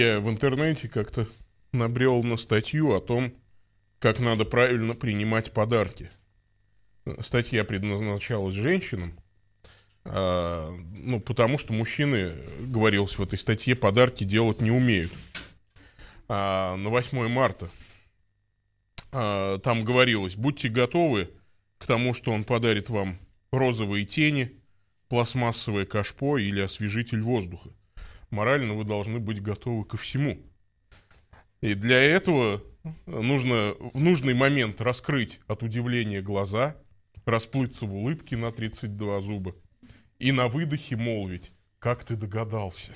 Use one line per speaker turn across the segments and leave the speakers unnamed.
я в интернете как-то набрел на статью о том, как надо правильно принимать подарки. Статья предназначалась женщинам, а, ну, потому что мужчины, говорилось в этой статье, подарки делать не умеют. А, на 8 марта а, там говорилось, будьте готовы к тому, что он подарит вам розовые тени, пластмассовое кашпо или освежитель воздуха морально вы должны быть готовы ко всему. И для этого нужно в нужный момент раскрыть от удивления глаза, расплыться в улыбке на 32 зуба и на выдохе молвить «Как ты догадался?».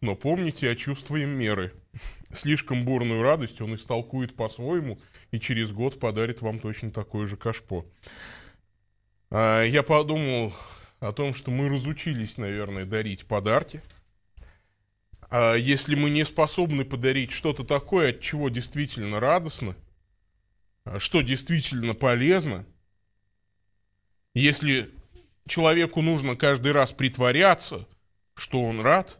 Но помните о чувстве меры. Слишком бурную радость он истолкует по-своему и через год подарит вам точно такое же кашпо. А, я подумал, о том, что мы разучились, наверное, дарить подарки. А если мы не способны подарить что-то такое, от чего действительно радостно, а что действительно полезно, если человеку нужно каждый раз притворяться, что он рад,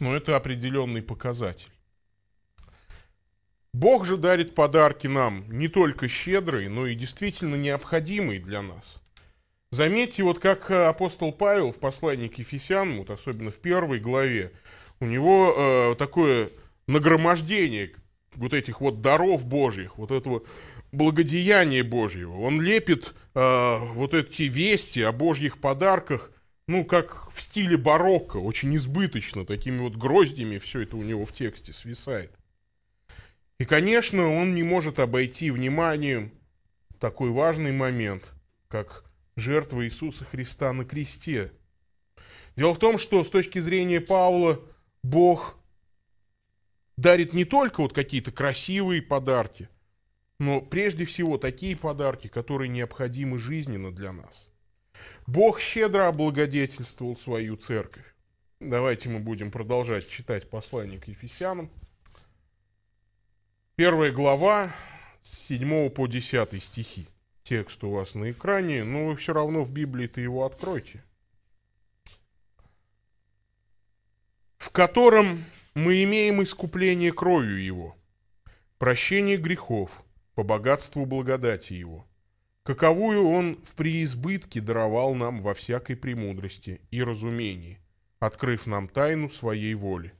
но ну, это определенный показатель. Бог же дарит подарки нам не только щедрые, но и действительно необходимые для нас – Заметьте, вот как э, апостол Павел в послании к Ефесянам, вот особенно в первой главе, у него э, такое нагромождение вот этих вот даров Божьих, вот этого благодеяния Божьего. Он лепит э, вот эти вести о Божьих подарках, ну, как в стиле барокко, очень избыточно, такими вот гроздями все это у него в тексте свисает. И, конечно, он не может обойти вниманием такой важный момент, как жертва Иисуса Христа на кресте. Дело в том, что с точки зрения Павла Бог дарит не только вот какие-то красивые подарки, но прежде всего такие подарки, которые необходимы жизненно для нас. Бог щедро облагодетельствовал свою церковь. Давайте мы будем продолжать читать послание к Ефесянам. Первая глава с 7 по 10 стихи текст у вас на экране, но вы все равно в Библии-то его откройте. В котором мы имеем искупление кровью его, прощение грехов по богатству благодати его, каковую он в преизбытке даровал нам во всякой премудрости и разумении, открыв нам тайну своей воли,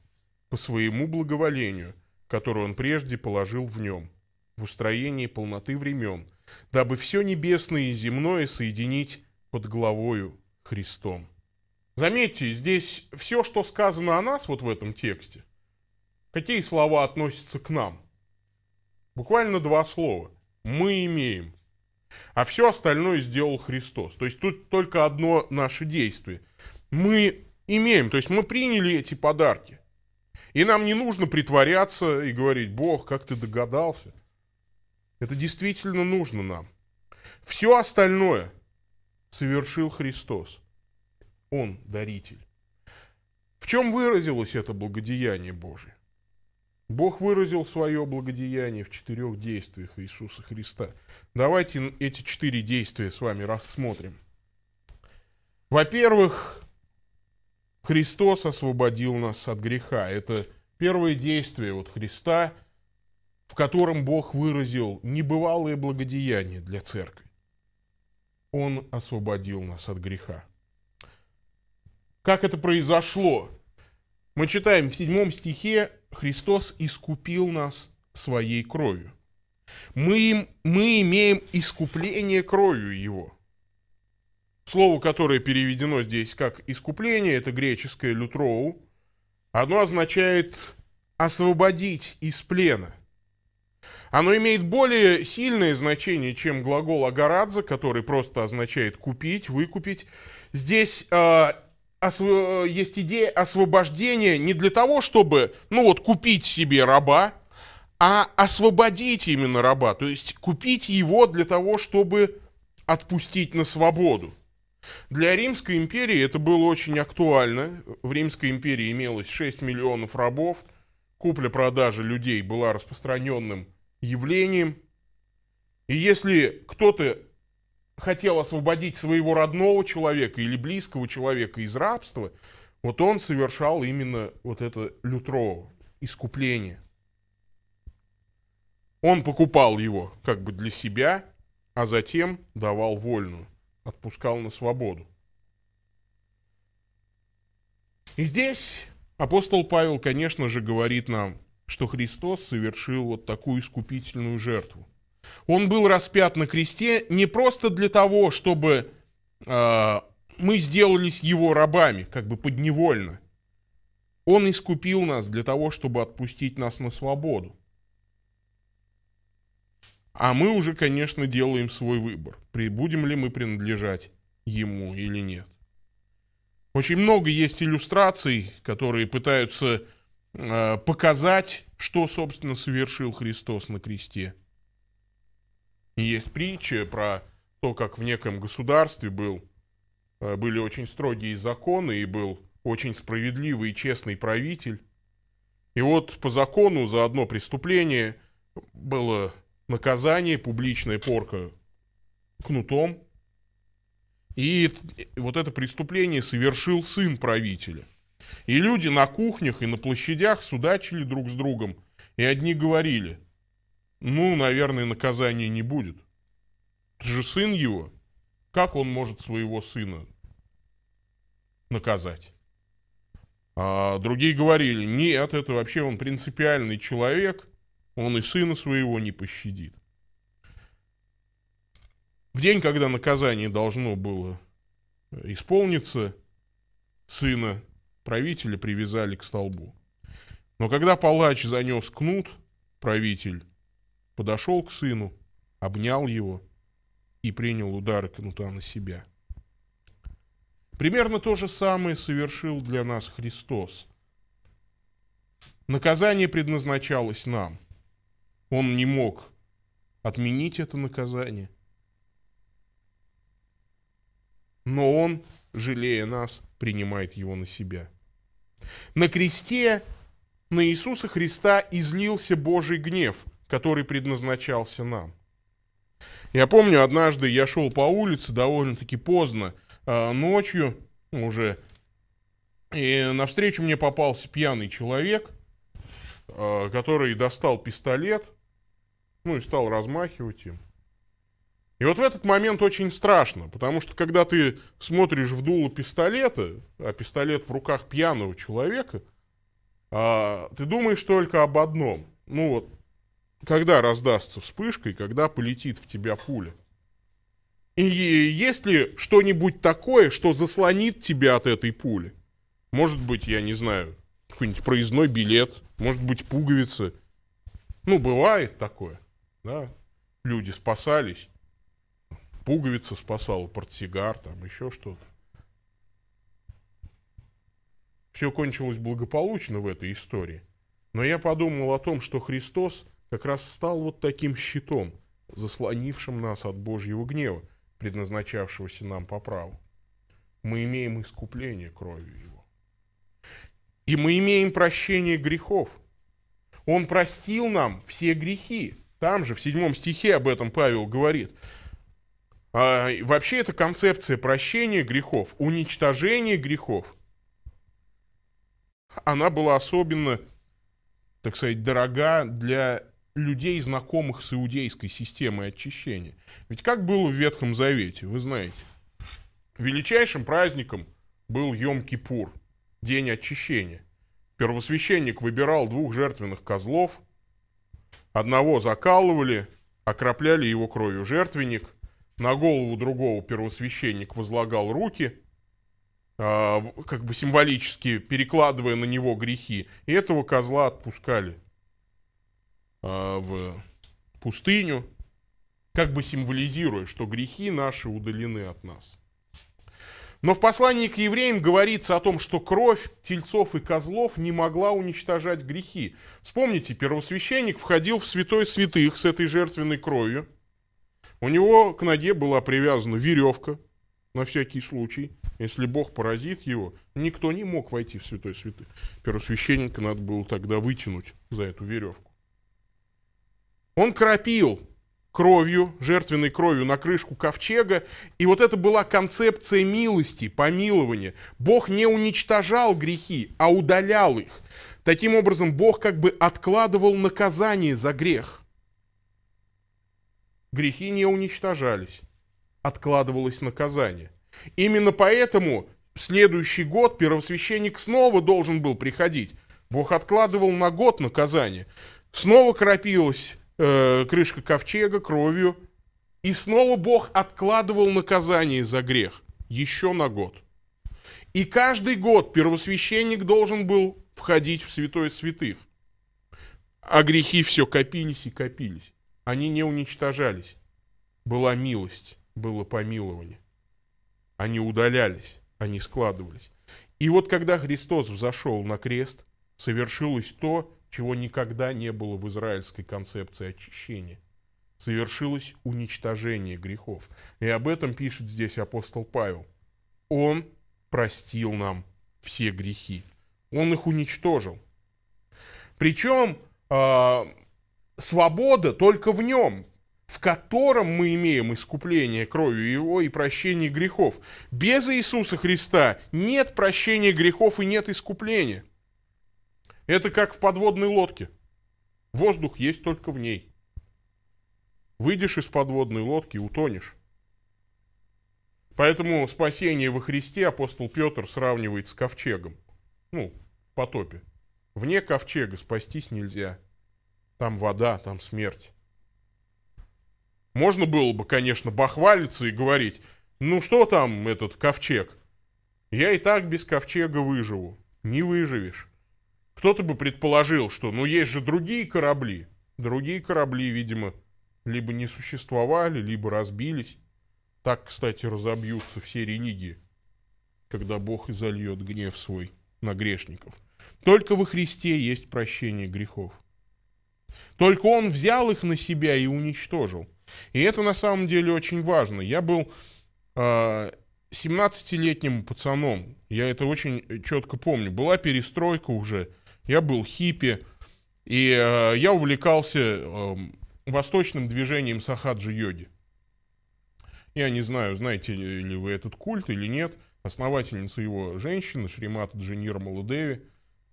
по своему благоволению, которое он прежде положил в нем, в устроении полноты времен – дабы все небесное и земное соединить под главою Христом. Заметьте, здесь все, что сказано о нас вот в этом тексте, какие слова относятся к нам? Буквально два слова. Мы имеем. А все остальное сделал Христос. То есть тут только одно наше действие. Мы имеем, то есть мы приняли эти подарки. И нам не нужно притворяться и говорить, Бог, как ты догадался? Это действительно нужно нам. Все остальное совершил Христос. Он даритель. В чем выразилось это благодеяние Божие? Бог выразил свое благодеяние в четырех действиях Иисуса Христа. Давайте эти четыре действия с вами рассмотрим. Во-первых, Христос освободил нас от греха. Это первое действие вот Христа – в котором Бог выразил небывалые благодеяния для церкви. Он освободил нас от греха. Как это произошло? Мы читаем в седьмом стихе, Христос искупил нас своей кровью. Мы, им, мы имеем искупление кровью Его. Слово, которое переведено здесь как искупление, это греческое лютроу, оно означает освободить из плена. Оно имеет более сильное значение, чем глагол «агарадзе», который просто означает «купить», «выкупить». Здесь э, осво- э, есть идея освобождения не для того, чтобы, ну вот, купить себе раба, а освободить именно раба, то есть купить его для того, чтобы отпустить на свободу. Для Римской империи это было очень актуально. В Римской империи имелось 6 миллионов рабов – купля-продажа людей была распространенным явлением. И если кто-то хотел освободить своего родного человека или близкого человека из рабства, вот он совершал именно вот это лютро, искупление. Он покупал его как бы для себя, а затем давал вольную, отпускал на свободу. И здесь Апостол Павел, конечно же, говорит нам, что Христос совершил вот такую искупительную жертву. Он был распят на кресте не просто для того, чтобы э, мы сделались его рабами, как бы подневольно. Он искупил нас для того, чтобы отпустить нас на свободу. А мы уже, конечно, делаем свой выбор, будем ли мы принадлежать ему или нет. Очень много есть иллюстраций, которые пытаются э, показать, что, собственно, совершил Христос на кресте. И есть притча про то, как в неком государстве был, э, были очень строгие законы и был очень справедливый и честный правитель. И вот по закону за одно преступление было наказание, публичная порка кнутом – и вот это преступление совершил сын правителя. И люди на кухнях и на площадях судачили друг с другом. И одни говорили, ну, наверное, наказания не будет. Это же сын его. Как он может своего сына наказать? А другие говорили, нет, это вообще он принципиальный человек, он и сына своего не пощадит в день, когда наказание должно было исполниться, сына правителя привязали к столбу. Но когда палач занес кнут, правитель подошел к сыну, обнял его и принял удары кнута на себя. Примерно то же самое совершил для нас Христос. Наказание предназначалось нам. Он не мог отменить это наказание – но Он, жалея нас, принимает его на себя. На кресте на Иисуса Христа излился Божий гнев, который предназначался нам. Я помню, однажды я шел по улице довольно-таки поздно, а, ночью уже, и навстречу мне попался пьяный человек, а, который достал пистолет, ну и стал размахивать им. И вот в этот момент очень страшно, потому что когда ты смотришь в дуло пистолета, а пистолет в руках пьяного человека, а, ты думаешь только об одном. Ну вот, когда раздастся вспышка и когда полетит в тебя пуля. И есть ли что-нибудь такое, что заслонит тебя от этой пули? Может быть, я не знаю, какой-нибудь проездной билет, может быть, пуговицы. Ну, бывает такое, да? Люди спасались пуговица спасала, портсигар, там еще что-то. Все кончилось благополучно в этой истории. Но я подумал о том, что Христос как раз стал вот таким щитом, заслонившим нас от Божьего гнева, предназначавшегося нам по праву. Мы имеем искупление кровью Его. И мы имеем прощение грехов. Он простил нам все грехи. Там же, в седьмом стихе об этом Павел говорит – а, вообще это концепция прощения грехов, уничтожения грехов. Она была особенно, так сказать, дорога для людей, знакомых с иудейской системой очищения. Ведь как было в Ветхом Завете, вы знаете, величайшим праздником был Йом-Кипур, день очищения. Первосвященник выбирал двух жертвенных козлов, одного закалывали, окропляли его кровью жертвенник – на голову другого первосвященник возлагал руки, а, как бы символически перекладывая на него грехи. И этого козла отпускали а, в пустыню, как бы символизируя, что грехи наши удалены от нас. Но в послании к евреям говорится о том, что кровь тельцов и козлов не могла уничтожать грехи. Вспомните, первосвященник входил в святой святых с этой жертвенной кровью – у него к ноге была привязана веревка, на всякий случай. Если Бог поразит его, никто не мог войти в святой святых. Первосвященника надо было тогда вытянуть за эту веревку. Он кропил кровью, жертвенной кровью на крышку ковчега. И вот это была концепция милости, помилования. Бог не уничтожал грехи, а удалял их. Таким образом, Бог как бы откладывал наказание за грех грехи не уничтожались, откладывалось наказание. Именно поэтому в следующий год первосвященник снова должен был приходить. Бог откладывал на год наказание. Снова крапилась э, крышка ковчега кровью, и снова Бог откладывал наказание за грех еще на год. И каждый год первосвященник должен был входить в святое святых. А грехи все копились и копились. Они не уничтожались. Была милость, было помилование. Они удалялись, они складывались. И вот когда Христос взошел на крест, совершилось то, чего никогда не было в израильской концепции очищения. Совершилось уничтожение грехов. И об этом пишет здесь апостол Павел. Он простил нам все грехи. Он их уничтожил. Причем а, свобода только в нем, в котором мы имеем искупление кровью его и прощение грехов. Без Иисуса Христа нет прощения грехов и нет искупления. Это как в подводной лодке. Воздух есть только в ней. Выйдешь из подводной лодки утонешь. Поэтому спасение во Христе апостол Петр сравнивает с ковчегом. Ну, в потопе. Вне ковчега спастись нельзя. Там вода, там смерть. Можно было бы, конечно, бахвалиться и говорить, ну что там этот ковчег? Я и так без ковчега выживу. Не выживешь. Кто-то бы предположил, что ну есть же другие корабли. Другие корабли, видимо, либо не существовали, либо разбились. Так, кстати, разобьются все религии, когда Бог изольет гнев свой на грешников. Только во Христе есть прощение грехов. Только он взял их на себя и уничтожил. И это на самом деле очень важно. Я был э, а, 17-летним пацаном, я это очень э, четко помню. Была перестройка уже, я был хиппи, и э, я увлекался э, восточным движением сахаджи-йоги. Я не знаю, знаете ли вы этот культ или нет. Основательница его женщина, Шримата Джинир Маладеви.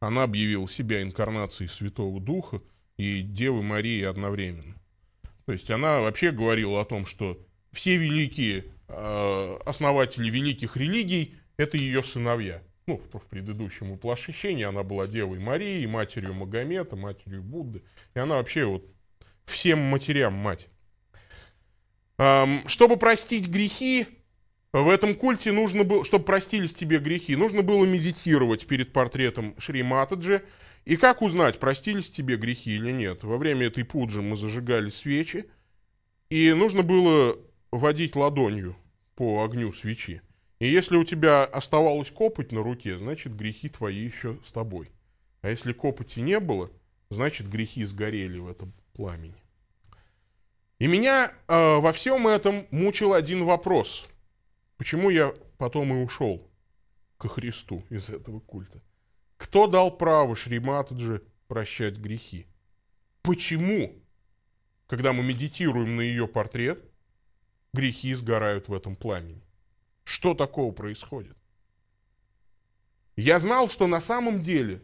она объявила себя инкарнацией Святого Духа – и Девы Марии одновременно. То есть она вообще говорила о том, что все великие э, основатели великих религий – это ее сыновья. Ну, в, предыдущем воплощении она была Девой Марией, матерью Магомета, матерью Будды. И она вообще вот всем матерям мать. чтобы простить грехи, в этом культе нужно было, чтобы простились тебе грехи, нужно было медитировать перед портретом Шри Матаджи и как узнать, простились тебе грехи или нет? Во время этой пуджи мы зажигали свечи, и нужно было водить ладонью по огню свечи. И если у тебя оставалось копоть на руке, значит грехи твои еще с тобой. А если копоти не было, значит грехи сгорели в этом пламени. И меня э, во всем этом мучил один вопрос. Почему я потом и ушел ко Христу из этого культа? Кто дал право Шриматаджи прощать грехи? Почему, когда мы медитируем на ее портрет, грехи сгорают в этом пламени? Что такого происходит? Я знал, что на самом деле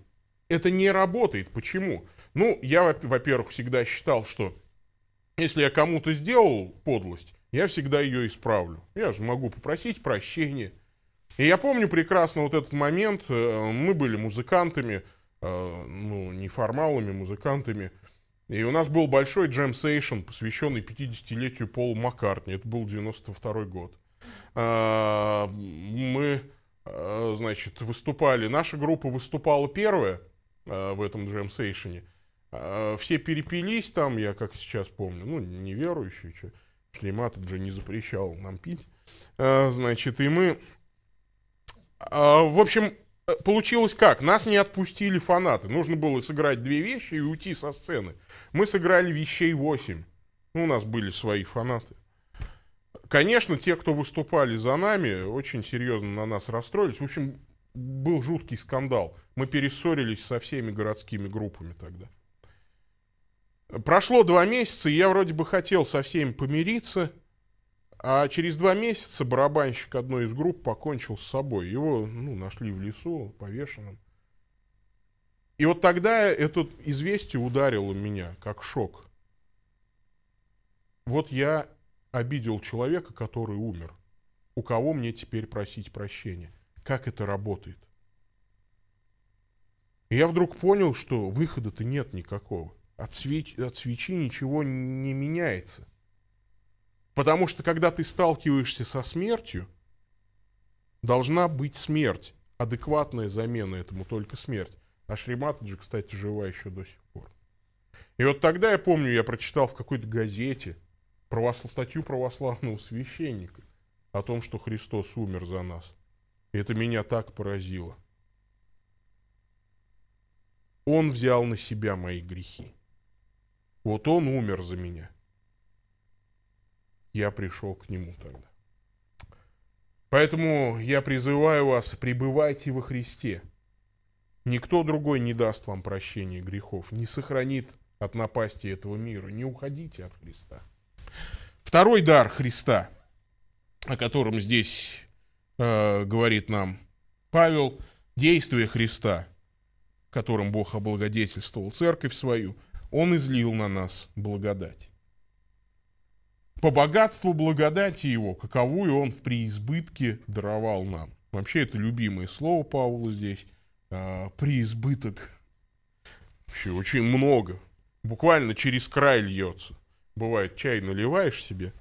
это не работает. Почему? Ну, я, во-первых, всегда считал, что если я кому-то сделал подлость, я всегда ее исправлю. Я же могу попросить прощения. И я помню прекрасно вот этот момент. Э, мы были музыкантами, э, ну, не формалами, музыкантами. И у нас был большой джем-сейшн, посвященный 50-летию Пола Маккартни. Это был 92 год. Э, мы, значит, выступали. Наша группа выступала первая в этом джем-сейшне. Все перепились там, я как сейчас помню, ну, неверующие, что Шлемат же не запрещал нам пить. Значит, и мы а, в общем, э, получилось как? Нас не отпустили фанаты. Нужно было сыграть две вещи и уйти со сцены. Мы сыграли вещей восемь. Ну, у нас были свои фанаты. Конечно, те, кто выступали за нами, очень серьезно на нас расстроились. В общем, был жуткий скандал. Мы перессорились со всеми городскими группами тогда. Прошло два месяца, и я вроде бы хотел со всеми помириться – а через два месяца барабанщик одной из групп покончил с собой. Его ну, нашли в лесу повешенным. И вот тогда это известие ударило меня, как шок. Вот я обидел человека, который умер. У кого мне теперь просить прощения? Как это работает? И я вдруг понял, что выхода-то нет никакого. От, свеч... От свечи ничего не меняется. Потому что когда ты сталкиваешься со смертью, должна быть смерть. Адекватная замена этому только смерть. А Шриматаджи, кстати, жива еще до сих пор. И вот тогда, я помню, я прочитал в какой-то газете православ... статью православного священника о том, что Христос умер за нас. И это меня так поразило. Он взял на себя мои грехи. Вот он умер за меня я пришел к Нему тогда. Поэтому я призываю вас, пребывайте во Христе. Никто другой не даст вам прощения грехов, не сохранит от напасти этого мира. Не уходите от Христа. Второй дар Христа, о котором здесь э, говорит нам Павел, действие Христа, которым Бог облагодетельствовал церковь свою, он излил на нас благодать по богатству благодати его, каковую он в преизбытке даровал нам. Вообще, это любимое слово Павла здесь. А, преизбыток. Вообще, очень много. Буквально через край льется. Бывает, чай наливаешь себе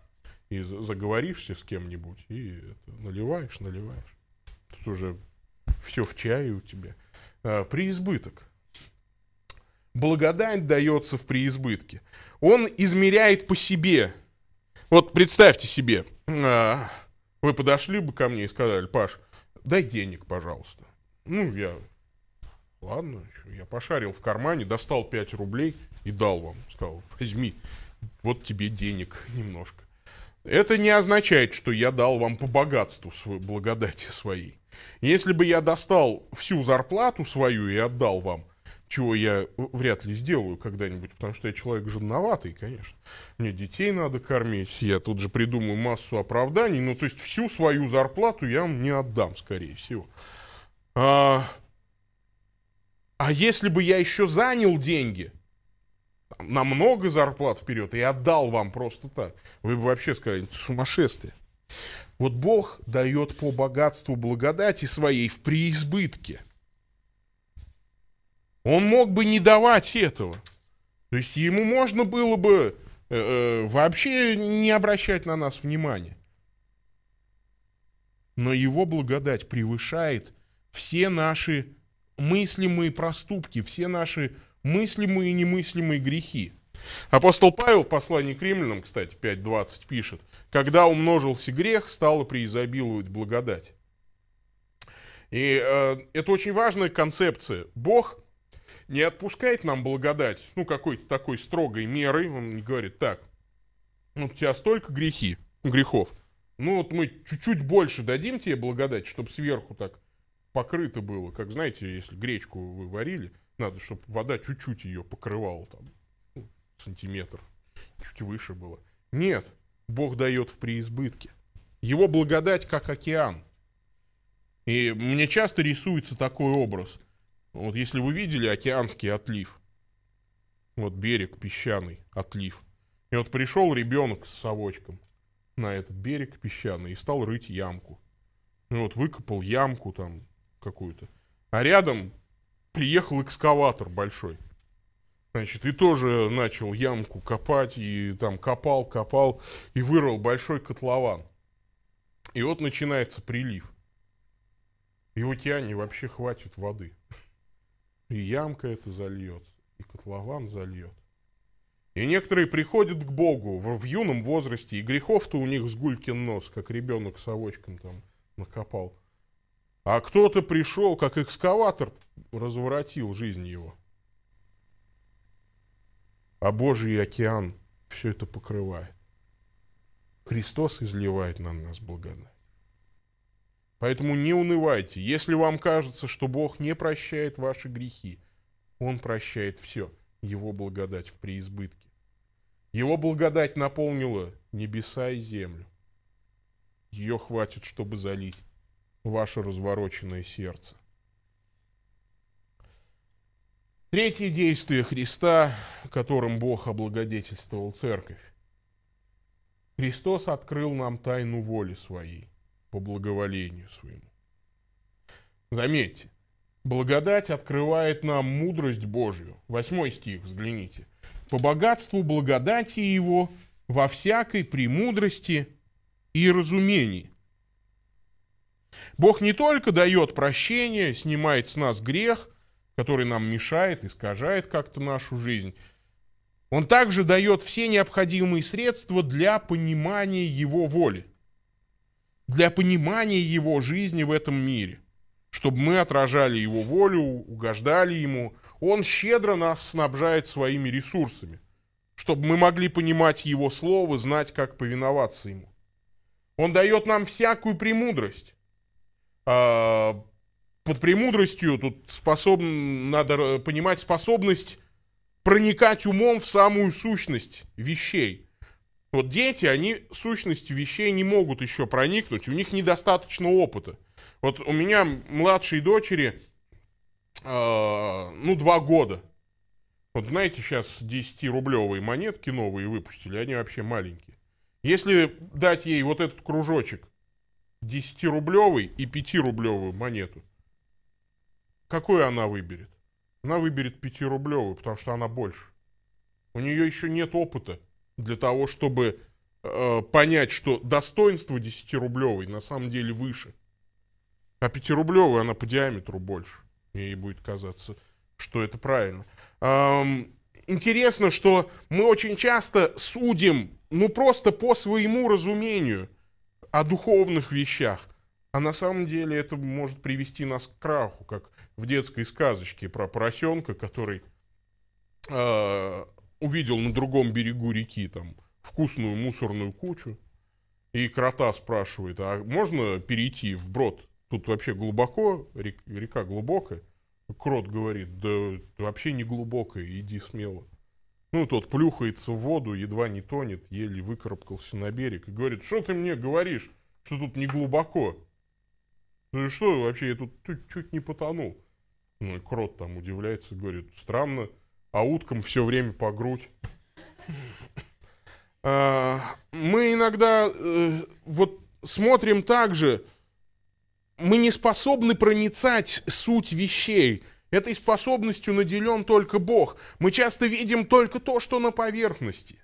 и заговоришься с кем-нибудь, и это, наливаешь, наливаешь. Тут уже все в чае у тебя. А, преизбыток. Благодать дается в преизбытке. Он измеряет по себе вот представьте себе, а, вы подошли бы ко мне и сказали, Паш, дай денег, пожалуйста. Ну, я, ладно, я пошарил в кармане, достал 5 рублей и дал вам. Сказал, возьми, вот тебе денег немножко. Это не означает, что я дал вам по богатству свою, благодати своей. Если бы я достал всю зарплату свою и отдал вам, чего я э, вряд ли сделаю когда-нибудь, потому что я человек жадноватый, конечно. Мне детей надо кормить, я тут же придумаю массу оправданий, ну, то есть всю свою зарплату я вам не отдам, скорее всего. А, а если бы я еще занял деньги, намного зарплат вперед, и отдал вам просто так, вы бы вообще сказали, сумасшествие. Вот Бог дает по богатству благодати своей в преизбытке – он мог бы не давать этого. То есть ему можно было бы э, э, вообще не обращать на нас внимания. Но его благодать превышает все наши мыслимые проступки, все наши мыслимые и немыслимые грехи. Апостол Павел в послании к римлянам, кстати, 5.20 пишет, «Когда умножился грех, стало преизобиловать благодать». И э, это очень важная концепция. Бог не отпускает нам благодать, ну, какой-то такой строгой мерой, он говорит, так, ну, у тебя столько грехи, грехов, ну, вот мы чуть-чуть больше дадим тебе благодать, чтобы сверху так покрыто было, как, знаете, если гречку вы варили, надо, чтобы вода чуть-чуть ее покрывала, там, ну, сантиметр, чуть выше было. Нет, Бог дает в преизбытке. Его благодать как океан. И мне часто рисуется такой образ – вот если вы видели океанский отлив, вот берег песчаный, отлив. И вот пришел ребенок с совочком на этот берег песчаный и стал рыть ямку. И ну вот выкопал ямку там какую-то. А рядом приехал экскаватор большой. Значит, и тоже начал ямку копать, и там копал, копал, и вырвал большой котлован. И вот начинается прилив. И в океане вообще хватит воды. И ямка это зальет, и котлован зальет. И некоторые приходят к Богу в, в юном возрасте, и грехов-то у них с гулькин нос, как ребенок совочком там накопал. А кто-то пришел, как экскаватор, разворотил жизнь его. А Божий океан все это покрывает. Христос изливает на нас благодать. Поэтому не унывайте. Если вам кажется, что Бог не прощает ваши грехи, Он прощает все. Его благодать в преизбытке. Его благодать наполнила небеса и землю. Ее хватит, чтобы залить ваше развороченное сердце. Третье действие Христа, которым Бог облагодетельствовал Церковь. Христос открыл нам тайну воли своей по благоволению своему. Заметьте, благодать открывает нам мудрость Божью. Восьмой стих, взгляните. «По богатству благодати его во всякой премудрости и разумении». Бог не только дает прощение, снимает с нас грех, который нам мешает, искажает как-то нашу жизнь, он также дает все необходимые средства для понимания его воли для понимания его жизни в этом мире, чтобы мы отражали его волю, угождали ему. Он щедро нас снабжает своими ресурсами, чтобы мы могли понимать его слово, знать, как повиноваться ему. Он дает нам всякую премудрость. А, под премудростью тут способ... надо понимать способность проникать умом в самую сущность вещей – вот дети, они сущности вещей не могут еще проникнуть, у них недостаточно опыта. Вот у меня младшей дочери, э, ну, два года. Вот знаете, сейчас 10-рублевые монетки новые выпустили, они вообще маленькие. Если дать ей вот этот кружочек 10-рублевый и 5-рублевую монету, какую она выберет? Она выберет 5-рублевую, потому что она больше. У нее еще нет опыта для того, чтобы э, понять, что достоинство 10-рублевой на самом деле выше. А 5-рублевая, она по диаметру больше. Ей будет казаться, что это правильно. Эм, интересно, что мы очень часто судим, ну просто по своему разумению, о духовных вещах. А на самом деле это может привести нас к краху, как в детской сказочке про поросенка, который э, увидел на другом берегу реки там вкусную мусорную кучу, и крота спрашивает, а можно перейти в брод? Тут вообще глубоко, река глубокая. Крот говорит, да вообще не глубокая, иди смело. Ну, тот плюхается в воду, едва не тонет, еле выкарабкался на берег и говорит, что ты мне говоришь, что тут не глубоко? Ну что, вообще я тут чуть-чуть не потонул. Ну и крот там удивляется, говорит, странно, а уткам все время по грудь. А, мы иногда э, вот смотрим также, мы не способны проницать суть вещей. Этой способностью наделен только Бог. Мы часто видим только то, что на поверхности.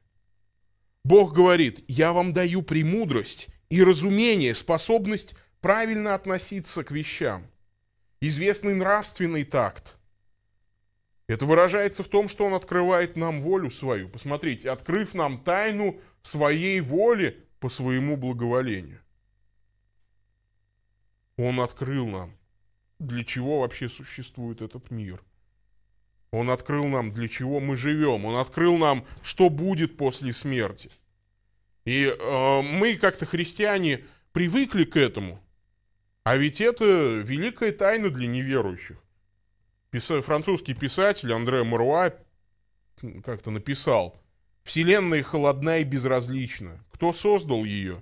Бог говорит, я вам даю премудрость и разумение, способность правильно относиться к вещам. Известный нравственный такт, это выражается в том, что он открывает нам волю свою. Посмотрите, открыв нам тайну своей воли по своему благоволению. Он открыл нам, для чего вообще существует этот мир. Он открыл нам, для чего мы живем. Он открыл нам, что будет после смерти. И э, мы, как-то христиане, привыкли к этому. А ведь это великая тайна для неверующих писа... французский писатель Андре Маруа как-то написал, Вселенная холодна и безразлична. Кто создал ее?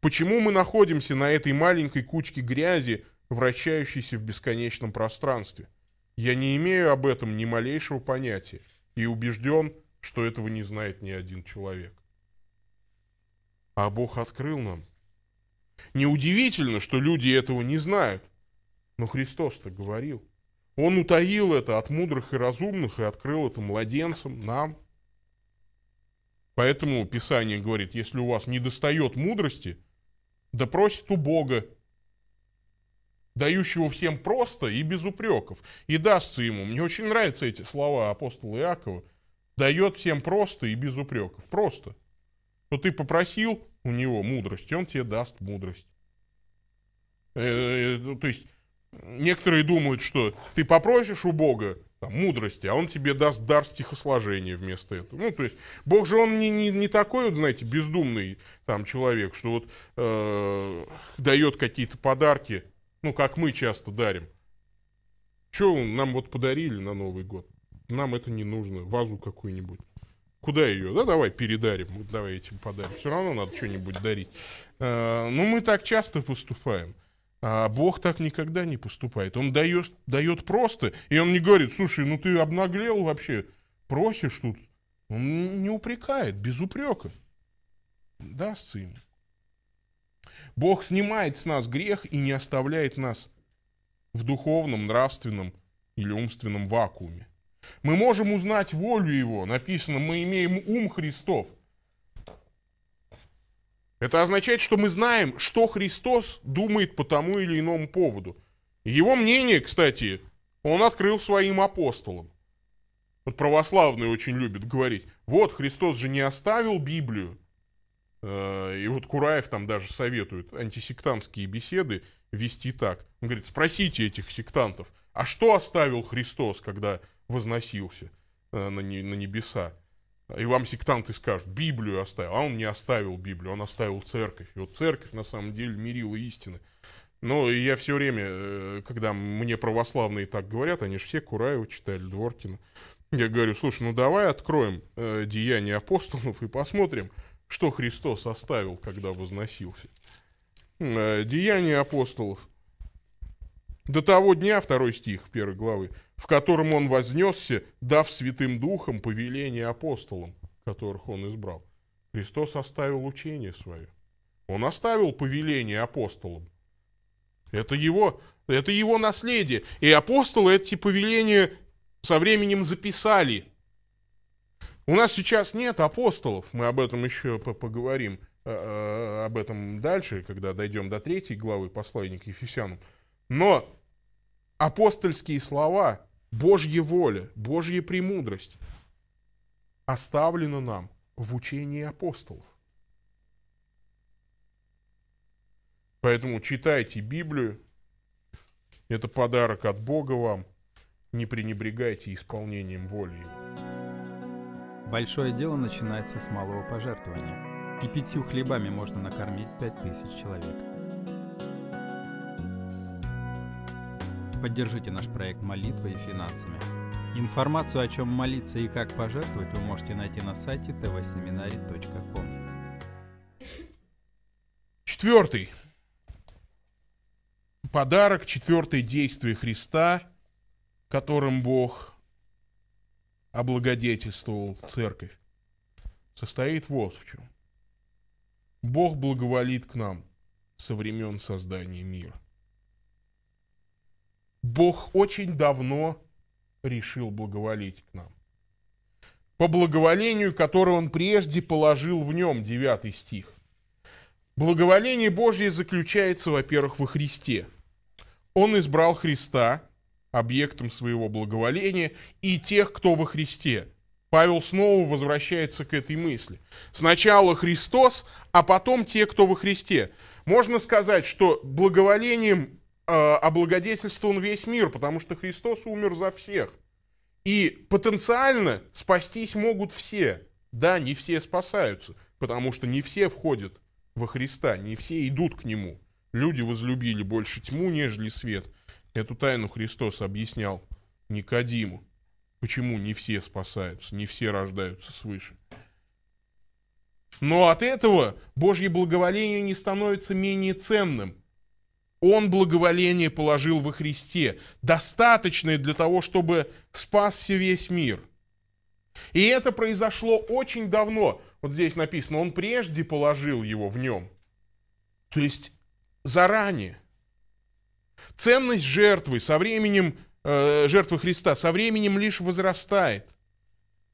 Почему мы находимся на этой маленькой кучке грязи, вращающейся в бесконечном пространстве? Я не имею об этом ни малейшего понятия и убежден, что этого не знает ни один человек. А Бог открыл нам. Неудивительно, что люди этого не знают, но Христос-то говорил – он утаил это от мудрых и разумных и открыл это младенцам, нам. Поэтому Писание говорит, если у вас не достает мудрости, да просит у Бога, дающего всем просто и без упреков, и дастся ему. Мне очень нравятся эти слова апостола Иакова. Дает всем просто и без упреков. Просто. Но ты попросил у него мудрость, он тебе даст мудрость. Э, э, э, то есть некоторые думают, что ты попросишь у Бога там, мудрости, а он тебе даст дар стихосложения вместо этого. Ну, то есть, Бог же, он не, не, не такой, вот, знаете, бездумный там человек, что вот э, дает какие-то подарки, ну, как мы часто дарим. Что нам вот подарили на Новый год? Нам это не нужно, вазу какую-нибудь. Куда ее? Да, давай передарим, давай этим подарим. Все равно надо что-нибудь дарить. Э, ну, мы так часто поступаем. А Бог так никогда не поступает. Он дает, дает просто. И он не говорит, слушай, ну ты обнаглел вообще, просишь тут. Он не упрекает, без упрека. Дастся ему. Бог снимает с нас грех и не оставляет нас в духовном, нравственном или умственном вакууме. Мы можем узнать волю Его. Написано, мы имеем ум Христов – это означает, что мы знаем, что Христос думает по тому или иному поводу. Его мнение, кстати, он открыл своим апостолам. Вот православные очень любят говорить, вот Христос же не оставил Библию. Э, и вот Кураев там даже советует антисектантские беседы вести так. Он говорит, спросите этих сектантов, а что оставил Христос, когда возносился э, на небеса? И вам сектанты скажут, Библию оставил. А он не оставил Библию, он оставил церковь. И вот церковь на самом деле мерила истины. Но я все время, э, когда мне православные так говорят, они же все Кураева читали, Дворкина. Я говорю, слушай, ну давай откроем э, деяния апостолов и посмотрим, что Христос оставил, когда возносился. Э, деяния апостолов – до того дня, второй стих первой главы, в котором он вознесся, дав Святым Духом повеление апостолам, которых он избрал. Христос оставил учение свое. Он оставил повеление апостолам. Это его, это его наследие. И апостолы эти повеления со временем записали. У нас сейчас нет апостолов, мы об этом еще поговорим, э, э, об этом дальше, когда дойдем до третьей главы послания к Ефесянам. Но апостольские слова Божья воля, Божья премудрость оставлена нам в учении апостолов. Поэтому читайте Библию, это подарок от Бога вам, не пренебрегайте исполнением воли Его. Большое дело начинается с малого пожертвования. И пятью хлебами можно накормить пять тысяч человек. Поддержите наш проект молитвой и финансами. Информацию, о чем молиться и как пожертвовать, вы можете найти на сайте tvseminary.com. Четвертый. Подарок, четвертое действие Христа, которым Бог облагодетельствовал церковь, состоит вот в чем. Бог благоволит к нам со времен создания мира. Бог очень давно решил благоволить к нам. По благоволению, которое он прежде положил в нем, 9 стих. Благоволение Божье заключается, во-первых, во Христе. Он избрал Христа объектом своего благоволения и тех, кто во Христе. Павел снова возвращается к этой мысли. Сначала Христос, а потом те, кто во Христе. Можно сказать, что благоволением Э, облагодетельствован весь мир, потому что Христос умер за всех. И потенциально спастись могут все. Да, не все спасаются, потому что не все входят во Христа, не все идут к Нему. Люди возлюбили больше тьму, нежели свет. Эту тайну Христос объяснял Никодиму. Почему не все спасаются, не все рождаются свыше. Но от этого Божье благоволение не становится менее ценным – он благоволение положил во Христе, достаточное для того, чтобы спасся весь мир. И это произошло очень давно. Вот здесь написано, он прежде положил его в нем. То есть заранее. Ценность жертвы со временем, э, жертвы Христа со временем лишь возрастает.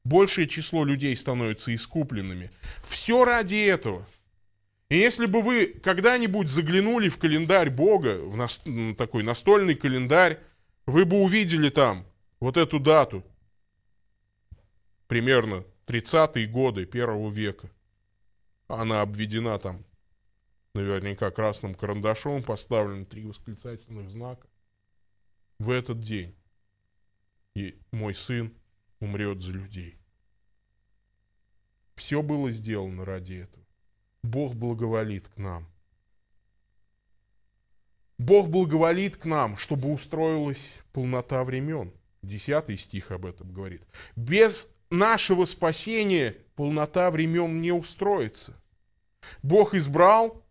Большее число людей становится искупленными. Все ради этого – и если бы вы когда-нибудь заглянули в календарь Бога, в нас, такой настольный календарь, вы бы увидели там вот эту дату, примерно 30-е годы первого века. Она обведена там наверняка красным карандашом, поставлены три восклицательных знака. В этот день и мой сын умрет за людей. Все было сделано ради этого. Бог благоволит к нам. Бог благоволит к нам, чтобы устроилась полнота времен. Десятый стих об этом говорит. Без нашего спасения полнота времен не устроится. Бог избрал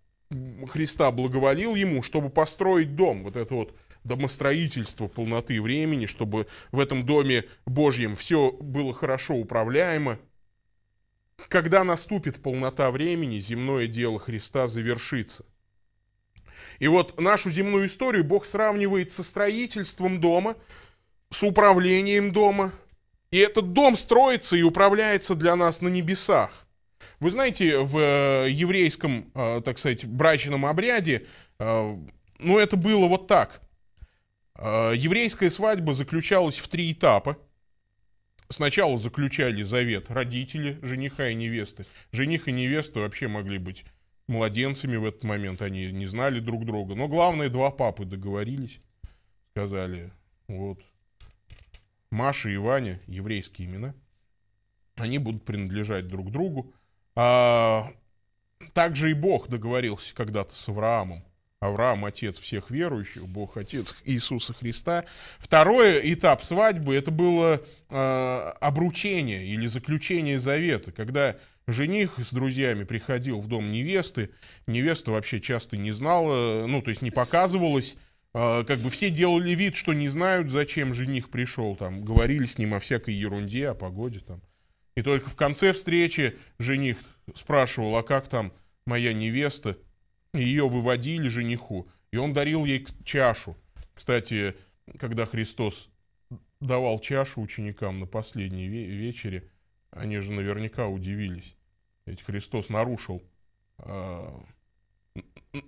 Христа, благоволил ему, чтобы построить дом. Вот это вот домостроительство полноты времени, чтобы в этом доме Божьем все было хорошо управляемо, когда наступит полнота времени, земное дело Христа завершится. И вот нашу земную историю Бог сравнивает со строительством дома, с управлением дома. И этот дом строится и управляется для нас на небесах. Вы знаете, в э, еврейском, э, так сказать, брачном обряде, э, ну это было вот так. Еврейская свадьба заключалась в три этапа – сначала заключали завет родители жениха и невесты. Жених и невеста вообще могли быть младенцами в этот момент, они не знали друг друга. Но главное, два папы договорились, сказали, вот, Маша и Ваня, еврейские имена, они будут принадлежать друг другу. А, также и Бог договорился когда-то с Авраамом Авраам – отец всех верующих, Бог – отец Иисуса Христа. Второй этап свадьбы – это было э, обручение или заключение завета, когда жених с друзьями приходил в дом невесты, невеста вообще часто не знала, ну, то есть не показывалась, э, как бы все делали вид, что не знают, зачем жених пришел, там, говорили с ним о всякой ерунде, о погоде, там. И только в конце встречи жених спрашивал, а как там моя невеста – ее выводили жениху, и он дарил ей чашу. Кстати, когда Христос давал чашу ученикам на последней вечере, они же наверняка удивились. Ведь Христос нарушил, э,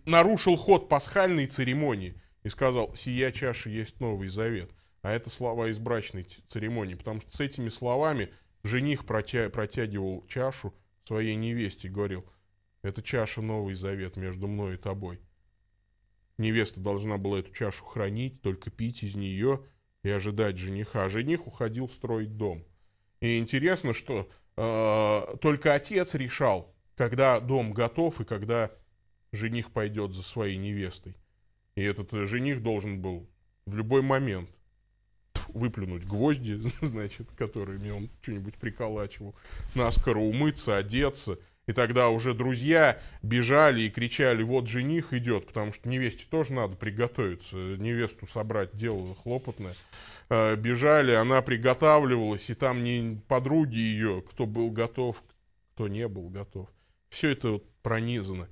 нарушил ход пасхальной церемонии и сказал, «Сия чаша есть Новый Завет». А это слова из брачной церемонии, потому что с этими словами жених протя- протягивал чашу своей невесте, говорил, это чаша Новый Завет между мной и тобой. Невеста должна была эту чашу хранить, только пить из нее и ожидать жениха. Жених уходил строить дом. И интересно, что э, только отец решал, когда дом готов и когда жених пойдет за своей невестой. И этот жених должен был в любой момент выплюнуть гвозди, значит, которыми он что-нибудь приколачивал, наскоро умыться, одеться – и тогда уже друзья бежали и кричали, вот жених идет, потому что невесте тоже надо приготовиться, невесту собрать дело хлопотное. Э, бежали, она приготавливалась, и там не подруги ее, кто был готов, кто не был готов. Все это вот пронизано.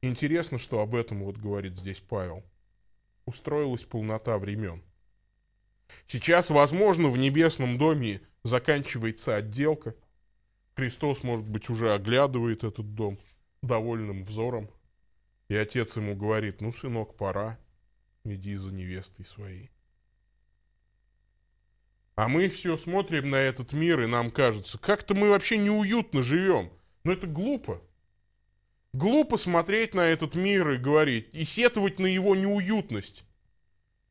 Интересно, что об этом вот говорит здесь Павел. Устроилась полнота времен. Сейчас, возможно, в небесном доме заканчивается отделка – Христос, может быть, уже оглядывает этот дом довольным взором. И отец ему говорит, ну, сынок, пора, иди за невестой своей. А мы все смотрим на этот мир, и нам кажется, как-то мы вообще неуютно живем. Но это глупо. Глупо смотреть на этот мир и говорить, и сетовать на его неуютность.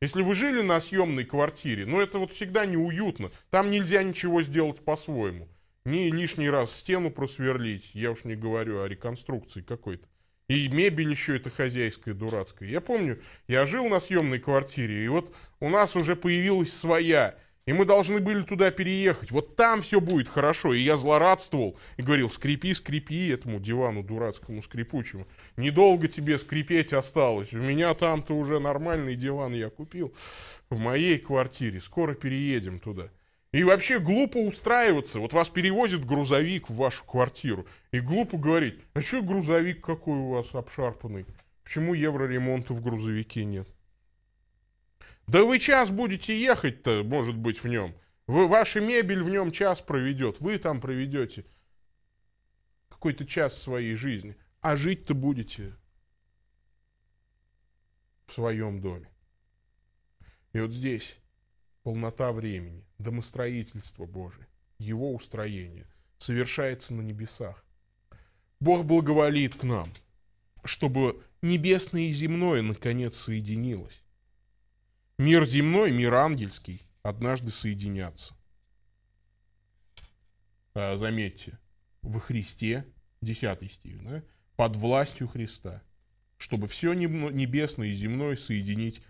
Если вы жили на съемной квартире, ну это вот всегда неуютно. Там нельзя ничего сделать по-своему не лишний раз стену просверлить, я уж не говорю о реконструкции какой-то. И мебель еще это хозяйская, дурацкая. Я помню, я жил на съемной квартире, и вот у нас уже появилась своя. И мы должны были туда переехать. Вот там все будет хорошо. И я злорадствовал и говорил, скрипи, скрипи этому дивану дурацкому скрипучему. Недолго тебе скрипеть осталось. У меня там-то уже нормальный диван я купил. В моей квартире. Скоро переедем туда. И вообще глупо устраиваться. Вот вас перевозит грузовик в вашу квартиру. И глупо говорить, а что грузовик какой у вас обшарпанный? Почему евроремонта в грузовике нет? Да вы час будете ехать-то, может быть, в нем. Вы, ваша мебель в нем час проведет. Вы там проведете какой-то час своей жизни. А жить-то будете в своем доме. И вот здесь полнота времени, домостроительство Божие, Его устроение совершается на небесах. Бог благоволит к нам, чтобы небесное и земное наконец соединилось. Мир земной, мир ангельский однажды соединятся. А, заметьте, во Христе, 10 стих, да, под властью Христа, чтобы все небесное и земное соединить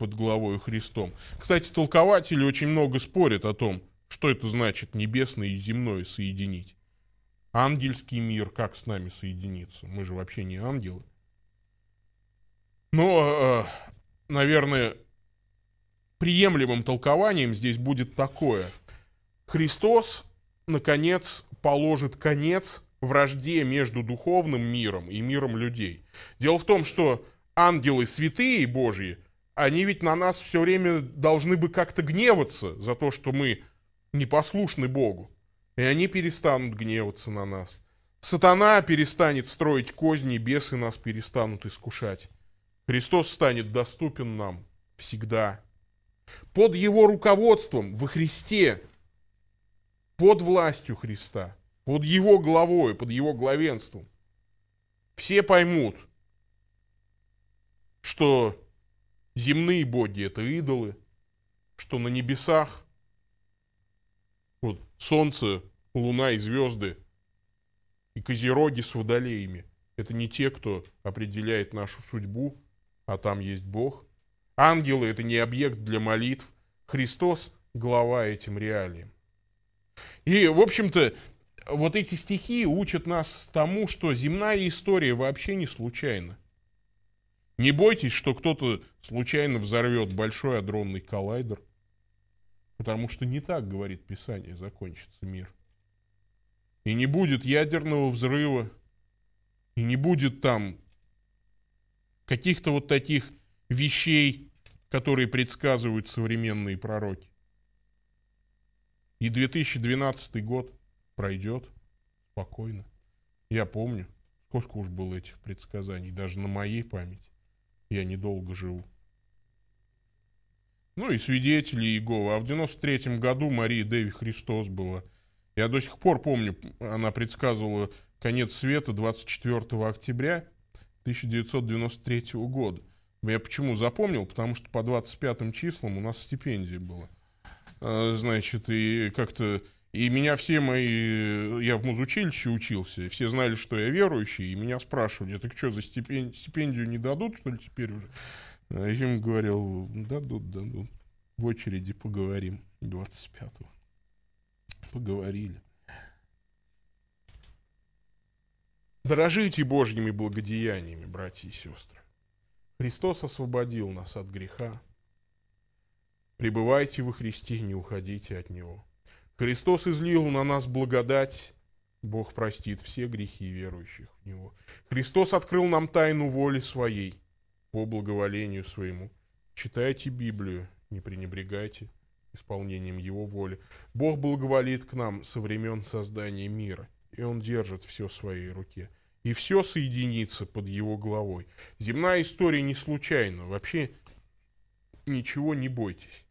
под головой Христом. Кстати, толкователи очень много спорят о том, что это значит небесное и земное соединить. Ангельский мир как с нами соединиться? Мы же вообще не ангелы. Но, э, наверное, приемлемым толкованием здесь будет такое. Христос, наконец, положит конец вражде между духовным миром и миром людей. Дело в том, что ангелы святые Божьи – они ведь на нас все время должны бы как-то гневаться за то, что мы непослушны Богу. И они перестанут гневаться на нас. Сатана перестанет строить козни, бесы нас перестанут искушать. Христос станет доступен нам всегда. Под его руководством во Христе, под властью Христа, под его главой, под его главенством, все поймут, что земные боги – это идолы, что на небесах вот солнце, луна и звезды, и козероги с водолеями – это не те, кто определяет нашу судьбу, а там есть Бог. Ангелы – это не объект для молитв. Христос – глава этим реалиям. И, в общем-то, вот эти стихи учат нас тому, что земная история вообще не случайна. Не бойтесь, что кто-то случайно взорвет большой адронный коллайдер, потому что не так, говорит Писание, закончится мир. И не будет ядерного взрыва, и не будет там каких-то вот таких вещей, которые предсказывают современные пророки. И 2012 год пройдет спокойно. Я помню, сколько уж было этих предсказаний, даже на моей памяти я недолго живу. Ну и свидетели Иеговы. А в 93-м году Мария Деви Христос была. Я до сих пор помню, она предсказывала конец света 24 октября 1993 года. Я почему запомнил? Потому что по 25 числам у нас стипендия была. А, значит, и как-то и меня все мои... Я в музучилище учился, все знали, что я верующий, и меня спрашивали, так что, за стипендию, стипендию не дадут, что ли, теперь уже? А я им говорил, дадут, дадут. В очереди поговорим 25-го. Поговорили. Дорожите Божьими благодеяниями, братья и сестры. Христос освободил нас от греха. Пребывайте во Христе, не уходите от Него. Христос излил на нас благодать, Бог простит все грехи верующих в Него. Христос открыл нам тайну воли своей по благоволению своему. Читайте Библию, не пренебрегайте исполнением Его воли. Бог благоволит к нам со времен создания мира, и Он держит все в своей руке. И все соединится под Его головой. Земная история не случайна. Вообще ничего не бойтесь.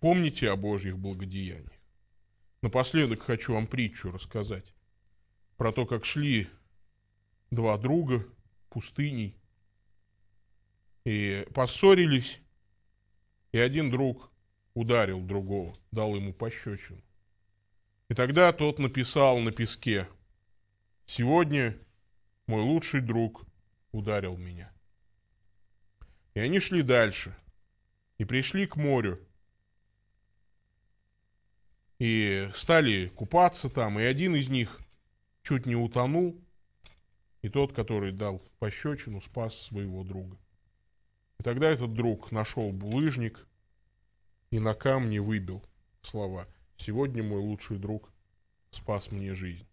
Помните о Божьих благодеяниях. Напоследок хочу вам притчу рассказать про то, как шли два друга пустыней и поссорились, и один друг ударил другого, дал ему пощечину. И тогда тот написал на песке, «Сегодня мой лучший друг ударил меня». И они шли дальше и пришли к морю, и стали купаться там, и один из них чуть не утонул, и тот, который дал пощечину, спас своего друга. И тогда этот друг нашел булыжник и на камне выбил слова «Сегодня мой лучший друг спас мне жизнь».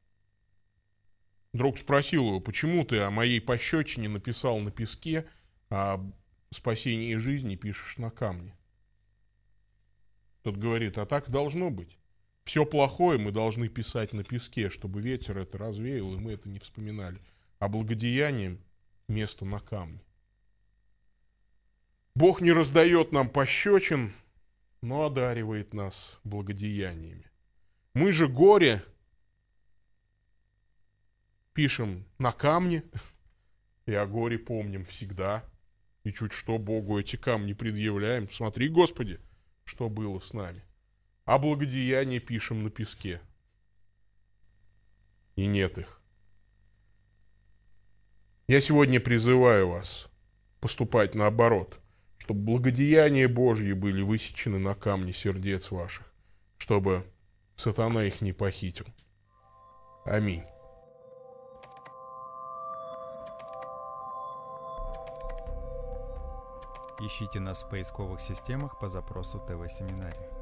Друг спросил его, почему ты о моей пощечине написал на песке, а о спасении жизни пишешь на камне? Тот говорит, а так должно быть все плохое мы должны писать на песке, чтобы ветер это развеял, и мы это не вспоминали. А благодеянием место на камне. Бог не раздает нам пощечин, но одаривает нас благодеяниями. Мы же горе пишем на камне, и о горе помним всегда. И чуть что Богу эти камни предъявляем. Смотри, Господи, что было с нами а благодеяние пишем на песке. И нет их. Я сегодня призываю вас поступать наоборот, чтобы благодеяния Божьи были высечены на камне сердец ваших, чтобы сатана их не похитил. Аминь. Ищите нас в поисковых системах по запросу ТВ-семинария.